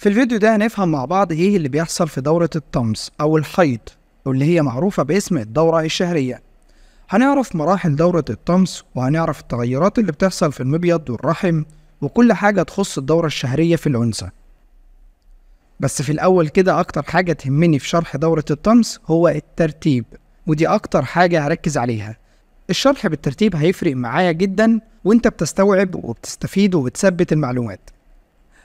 في الفيديو ده هنفهم مع بعض ايه اللي بيحصل في دورة الطمس او الحيض واللي هي معروفة باسم الدورة الشهرية هنعرف مراحل دورة الطمس وهنعرف التغيرات اللي بتحصل في المبيض والرحم وكل حاجة تخص الدورة الشهرية في الأنثى بس في الأول كده أكتر حاجة تهمني في شرح دورة الطمس هو الترتيب ودي أكتر حاجة هركز عليها الشرح بالترتيب هيفرق معايا جدا وانت بتستوعب وبتستفيد وبتثبت المعلومات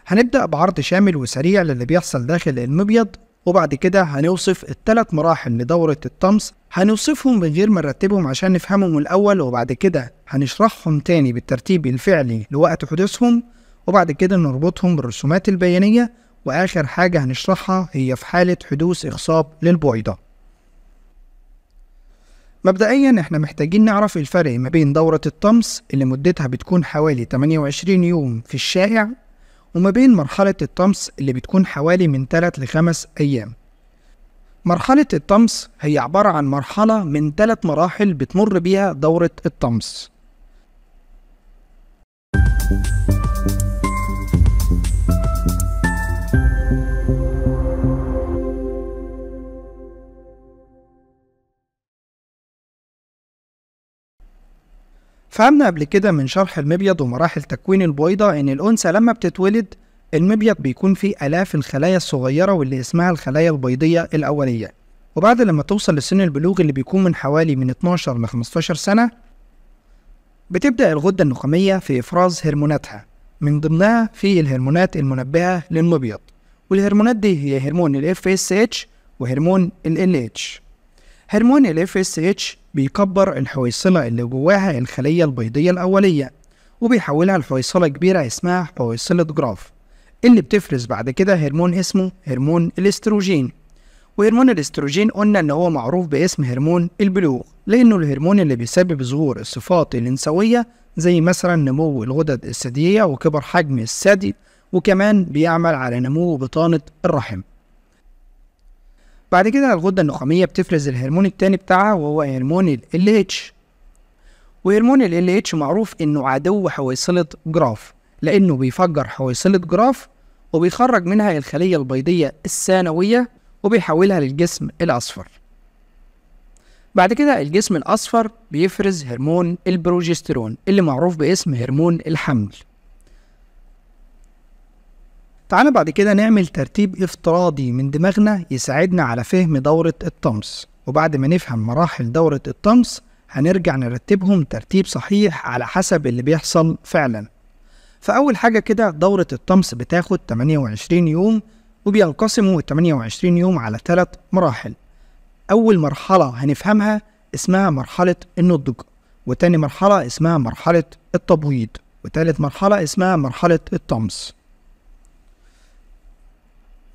هنبدأ بعرض شامل وسريع للي بيحصل داخل المبيض وبعد كده هنوصف الثلاث مراحل لدورة الطمس هنوصفهم من غير ما نرتبهم عشان نفهمهم الأول وبعد كده هنشرحهم تاني بالترتيب الفعلي لوقت حدوثهم وبعد كده نربطهم بالرسومات البيانية وآخر حاجة هنشرحها هي في حالة حدوث إخصاب للبويضة مبدئيا احنا محتاجين نعرف الفرق ما بين دورة الطمس اللي مدتها بتكون حوالي 28 يوم في الشائع وما بين مرحلة الطمس اللي بتكون حوالي من 3 ل 5 أيام مرحلة الطمس هي عبارة عن مرحلة من ثلاث مراحل بتمر بيها دورة الطمس فهمنا قبل كده من شرح المبيض ومراحل تكوين البويضة إن الأنثى لما بتتولد المبيض بيكون فيه آلاف الخلايا الصغيرة واللي اسمها الخلايا البيضية الأولية وبعد لما توصل لسن البلوغ اللي بيكون من حوالي من 12 ل 15 سنة بتبدأ الغدة النخامية في إفراز هرموناتها من ضمنها في الهرمونات المنبهة للمبيض والهرمونات دي هي هرمون ال FSH وهرمون ال LH هرمون ال FSH بيكبر الحويصلة اللي جواها الخلية البيضية الأولية وبيحولها لحويصلة كبيرة اسمها حويصلة جراف اللي بتفرز بعد كده هرمون اسمه هرمون الاستروجين وهرمون الاستروجين قلنا ان هو معروف باسم هرمون البلوغ لانه الهرمون اللي بيسبب ظهور الصفات الانثويه زي مثلا نمو الغدد الثدييه وكبر حجم الثدي وكمان بيعمل على نمو بطانه الرحم بعد كده الغده النخاميه بتفرز الهرمون التاني بتاعها وهو هرمون ال اتش وهرمون ال اتش معروف انه عدو حويصله جراف لانه بيفجر حويصله جراف وبيخرج منها الخليه البيضيه الثانويه وبيحولها للجسم الاصفر بعد كده الجسم الاصفر بيفرز هرمون البروجسترون اللي معروف باسم هرمون الحمل تعالى بعد كده نعمل ترتيب افتراضي من دماغنا يساعدنا على فهم دورة الطمس وبعد ما نفهم مراحل دورة الطمس هنرجع نرتبهم ترتيب صحيح على حسب اللي بيحصل فعلا فأول حاجة كده دورة الطمس بتاخد 28 يوم وبينقسموا 28 يوم على ثلاث مراحل أول مرحلة هنفهمها اسمها مرحلة النضج وتاني مرحلة اسمها مرحلة التبويض وتالت مرحلة اسمها مرحلة الطمس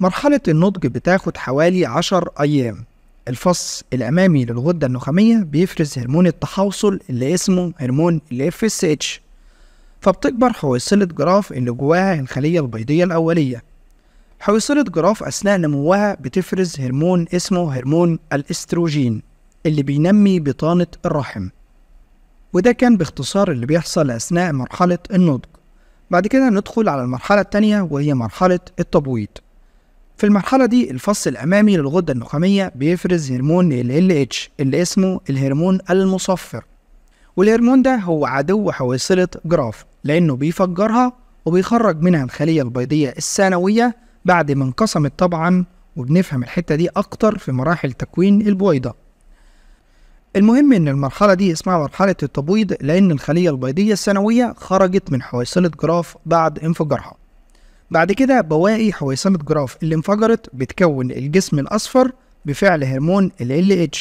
مرحلة النضج بتاخد حوالي عشر أيام الفص الأمامي للغدة النخامية بيفرز هرمون التحوصل اللي اسمه هرمون الـ FSH فبتكبر حويصلة جراف اللي جواها الخلية البيضية الأولية حويصلة جراف أثناء نموها بتفرز هرمون اسمه هرمون الاستروجين اللي بينمي بطانة الرحم وده كان باختصار اللي بيحصل أثناء مرحلة النضج بعد كده ندخل على المرحلة التانية وهي مرحلة التبويض في المرحلة دي الفص الأمامي للغدة النخامية بيفرز هرمون ال LH اللي اسمه الهرمون المصفر والهرمون ده هو عدو حويصلة جراف لأنه بيفجرها وبيخرج منها الخلية البيضية الثانوية بعد ما انقسمت طبعا وبنفهم الحتة دي أكتر في مراحل تكوين البويضة المهم إن المرحلة دي اسمها مرحلة التبويض لأن الخلية البيضية الثانوية خرجت من حويصلة جراف بعد انفجارها بعد كده بواقي حويصلة جراف اللي انفجرت بتكون الجسم الأصفر بفعل هرمون ال LH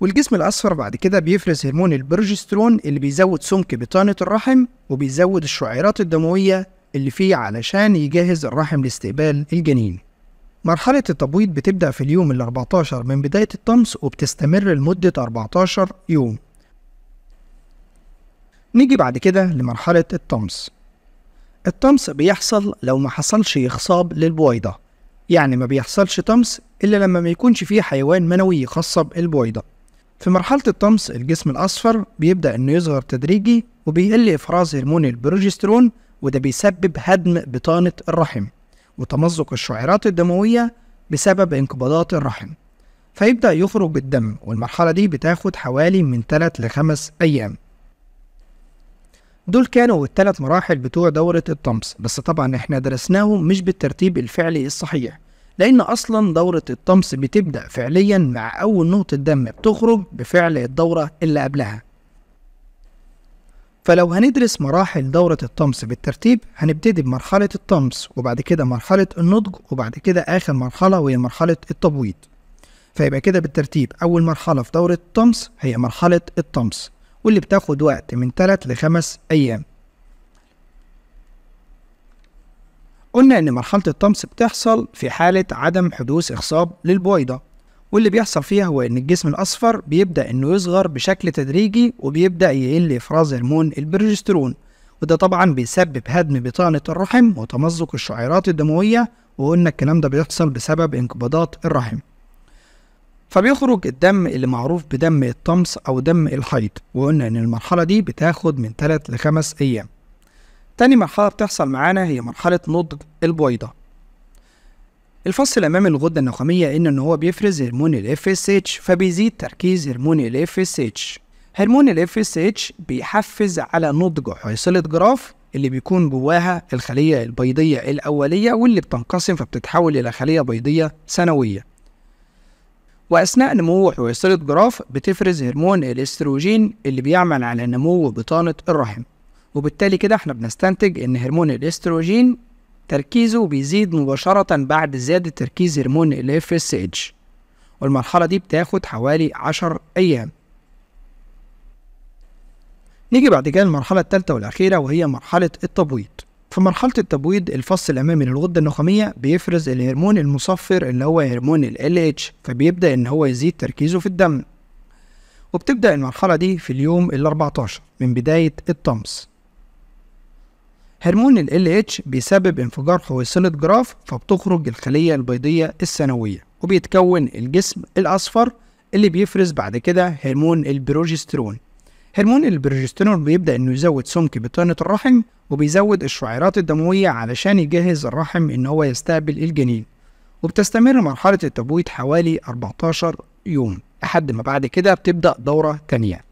والجسم الأصفر بعد كده بيفرز هرمون البروجسترون اللي بيزود سمك بطانة الرحم وبيزود الشعيرات الدموية اللي فيه علشان يجهز الرحم لاستقبال الجنين مرحلة التبويض بتبدأ في اليوم ال 14 من بداية الطمس وبتستمر لمدة 14 يوم نيجي بعد كده لمرحلة الطمس الطمس بيحصل لو ما حصلش إخصاب للبويضة يعني ما بيحصلش طمس إلا لما ما يكونش فيه حيوان منوي يخصب البويضة في مرحلة الطمس الجسم الأصفر بيبدأ إنه يصغر تدريجي وبيقل إفراز هرمون البروجسترون وده بيسبب هدم بطانة الرحم وتمزق الشعيرات الدموية بسبب انقباضات الرحم فيبدأ يخرج بالدم والمرحلة دي بتاخد حوالي من 3 ل 5 أيام دول كانوا الثلاث مراحل بتوع دورة الطمس بس طبعا احنا درسناهم مش بالترتيب الفعلي الصحيح لأن أصلا دورة الطمس بتبدأ فعليا مع أول نقطة دم بتخرج بفعل الدورة اللي قبلها فلو هندرس مراحل دورة الطمس بالترتيب هنبتدي بمرحلة الطمس وبعد كده مرحلة النضج وبعد كده آخر مرحلة وهي مرحلة التبويض فيبقى كده بالترتيب أول مرحلة في دورة الطمس هي مرحلة الطمس واللي بتاخد وقت من 3 لخمس أيام قلنا إن مرحلة الطمس بتحصل في حالة عدم حدوث إخصاب للبويضة واللي بيحصل فيها هو إن الجسم الأصفر بيبدأ إنه يصغر بشكل تدريجي وبيبدأ يقل إفراز هرمون البروجسترون وده طبعا بيسبب هدم بطانة الرحم وتمزق الشعيرات الدموية وقلنا الكلام ده بيحصل بسبب انقباضات الرحم فبيخرج الدم اللي معروف بدم الطمس أو دم الحيض وقلنا إن المرحلة دي بتاخد من 3 لخمس أيام تاني مرحلة بتحصل معانا هي مرحلة نضج البويضة الفص الأمامي للغدة النخامية إن إن هو بيفرز هرمون ال FSH فبيزيد تركيز هرمون ال FSH هرمون ال FSH بيحفز على نضج حيصلة جراف اللي بيكون جواها الخلية البيضية الأولية واللي بتنقسم فبتتحول إلى خلية بيضية ثانوية وأثناء نمو حويصلة جراف بتفرز هرمون الاستروجين اللي بيعمل على نمو بطانة الرحم وبالتالي كده احنا بنستنتج ان هرمون الاستروجين تركيزه بيزيد مباشرة بعد زيادة تركيز هرمون ال FSH والمرحلة دي بتاخد حوالي عشر أيام نيجي بعد كده المرحلة التالتة والأخيرة وهي مرحلة التبويض في مرحلة التبويض الفص الأمامي للغدة النخامية بيفرز الهرمون المصفر اللي هو هرمون ال LH فبيبدأ إن هو يزيد تركيزه في الدم وبتبدأ المرحلة دي في اليوم ال 14 من بداية الطمس هرمون ال LH بيسبب انفجار حويصلة جراف فبتخرج الخلية البيضية السنوية وبيتكون الجسم الأصفر اللي بيفرز بعد كده هرمون البروجسترون هرمون البروجستيرون بيبدأ إنه يزود سمك بطانة الرحم وبيزود الشعيرات الدموية علشان يجهز الرحم إن هو يستقبل الجنين وبتستمر مرحلة التبويض حوالي 14 يوم لحد ما بعد كده بتبدأ دورة تانية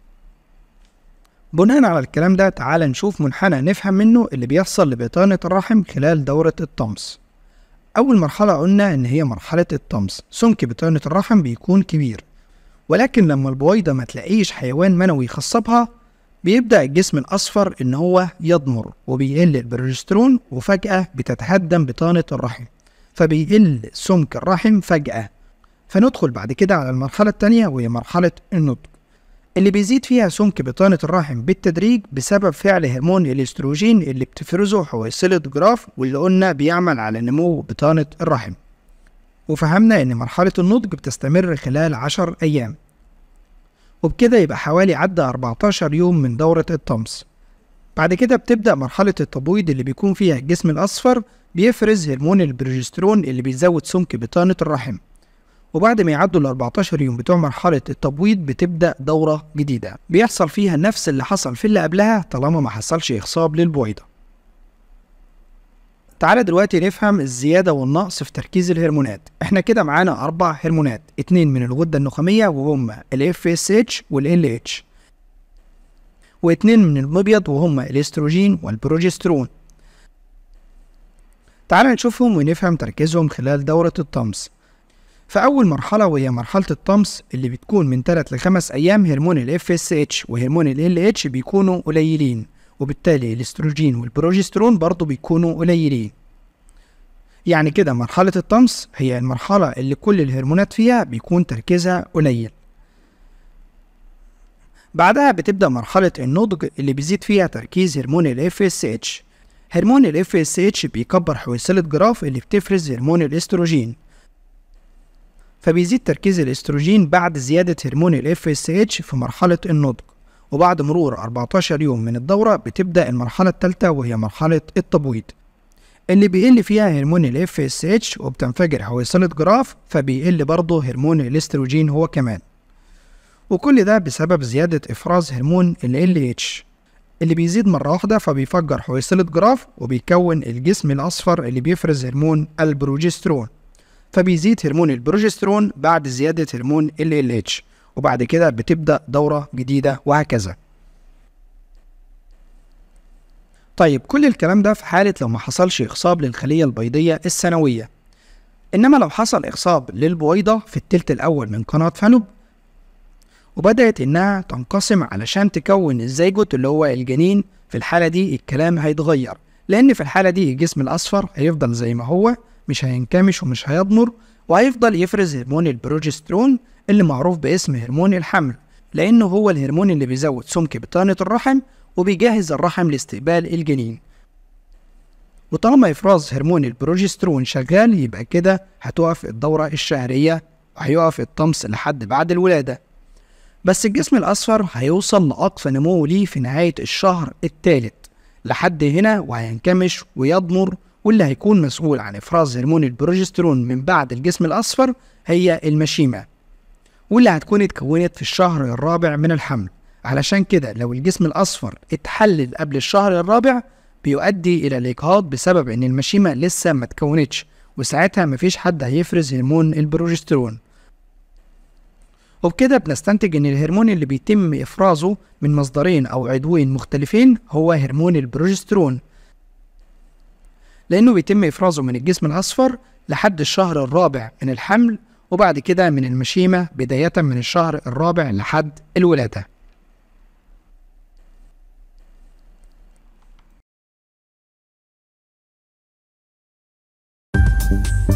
بناء على الكلام ده تعال نشوف منحنى نفهم منه اللي بيحصل لبطانة الرحم خلال دورة الطمس أول مرحلة قلنا إن هي مرحلة الطمس سمك بطانة الرحم بيكون كبير ولكن لما البويضة ما تلاقيش حيوان منوي يخصبها بيبدأ الجسم الأصفر إن هو يضمر وبيقل البروجسترون وفجأة بتتهدم بطانة الرحم فبيقل سمك الرحم فجأة فندخل بعد كده على المرحلة التانية وهي مرحلة النضج اللي بيزيد فيها سمك بطانة الرحم بالتدريج بسبب فعل هرمون الاستروجين اللي بتفرزه حويصلة جراف واللي قلنا بيعمل على نمو بطانة الرحم وفهمنا إن مرحلة النضج بتستمر خلال عشر أيام وبكده يبقى حوالي عدى 14 يوم من دورة الطمس بعد كده بتبدأ مرحلة التبويض اللي بيكون فيها الجسم الأصفر بيفرز هرمون البروجسترون اللي بيزود سمك بطانة الرحم وبعد ما يعدوا ال 14 يوم بتوع مرحلة التبويض بتبدأ دورة جديدة بيحصل فيها نفس اللي حصل في اللي قبلها طالما ما حصلش إخصاب للبويضة تعالى دلوقتي نفهم الزيادة والنقص في تركيز الهرمونات احنا كده معانا أربع هرمونات اتنين من الغدة النخامية وهما الـ FSH والـ LH واتنين من المبيض وهما الاستروجين والبروجسترون تعالى نشوفهم ونفهم تركيزهم خلال دورة الطمس فأول مرحلة وهي مرحلة الطمس اللي بتكون من 3 ل 5 أيام هرمون الـ FSH وهرمون الـ LH بيكونوا قليلين وبالتالي الاستروجين والبروجسترون برضه بيكونوا قليلين يعني كده مرحلة الطمس هي المرحلة اللي كل الهرمونات فيها بيكون تركيزها قليل بعدها بتبدأ مرحلة النضج اللي بيزيد فيها تركيز هرمون ال FSH هرمون ال FSH بيكبر حويصلة جراف اللي بتفرز هرمون الاستروجين فبيزيد تركيز الاستروجين بعد زيادة هرمون ال FSH في مرحلة النضج وبعد مرور 14 يوم من الدورة بتبدأ المرحلة الثالثة وهي مرحلة التبويض اللي بيقل فيها هرمون ال FSH وبتنفجر حويصلة جراف فبيقل برضه هرمون الاستروجين هو كمان وكل ده بسبب زيادة إفراز هرمون ال LH اللي بيزيد مرة واحدة فبيفجر حويصلة جراف وبيكون الجسم الأصفر اللي بيفرز هرمون البروجسترون فبيزيد هرمون البروجسترون بعد زيادة هرمون ال LH وبعد كده بتبدأ دورة جديدة وهكذا طيب كل الكلام ده في حالة لو ما حصلش إخصاب للخلية البيضية السنوية إنما لو حصل إخصاب للبويضة في التلت الأول من قناة فانوب وبدأت إنها تنقسم علشان تكون الزيجوت اللي هو الجنين في الحالة دي الكلام هيتغير لأن في الحالة دي الجسم الأصفر هيفضل زي ما هو مش هينكمش ومش هيضمر وهيفضل يفرز هرمون البروجسترون اللي معروف باسم هرمون الحمل لأنه هو الهرمون اللي بيزود سمك بطانة الرحم وبيجهز الرحم لاستقبال الجنين وطالما إفراز هرمون البروجسترون شغال يبقى كده هتقف الدورة الشهرية وهيقف الطمس لحد بعد الولادة بس الجسم الأصفر هيوصل لأقصى نمو ليه في نهاية الشهر الثالث لحد هنا وهينكمش ويضمر واللي هيكون مسؤول عن افراز هرمون البروجسترون من بعد الجسم الاصفر هي المشيمه واللي هتكون اتكونت في الشهر الرابع من الحمل علشان كده لو الجسم الاصفر اتحلل قبل الشهر الرابع بيؤدي الى الاجهاض بسبب ان المشيمه لسه ما اتكونتش وساعتها مفيش حد هيفرز هرمون البروجسترون وبكده بنستنتج ان الهرمون اللي بيتم افرازه من مصدرين او عضوين مختلفين هو هرمون البروجسترون لأنه بيتم إفرازه من الجسم الأصفر لحد الشهر الرابع من الحمل وبعد كده من المشيمة بداية من الشهر الرابع لحد الولادة thank you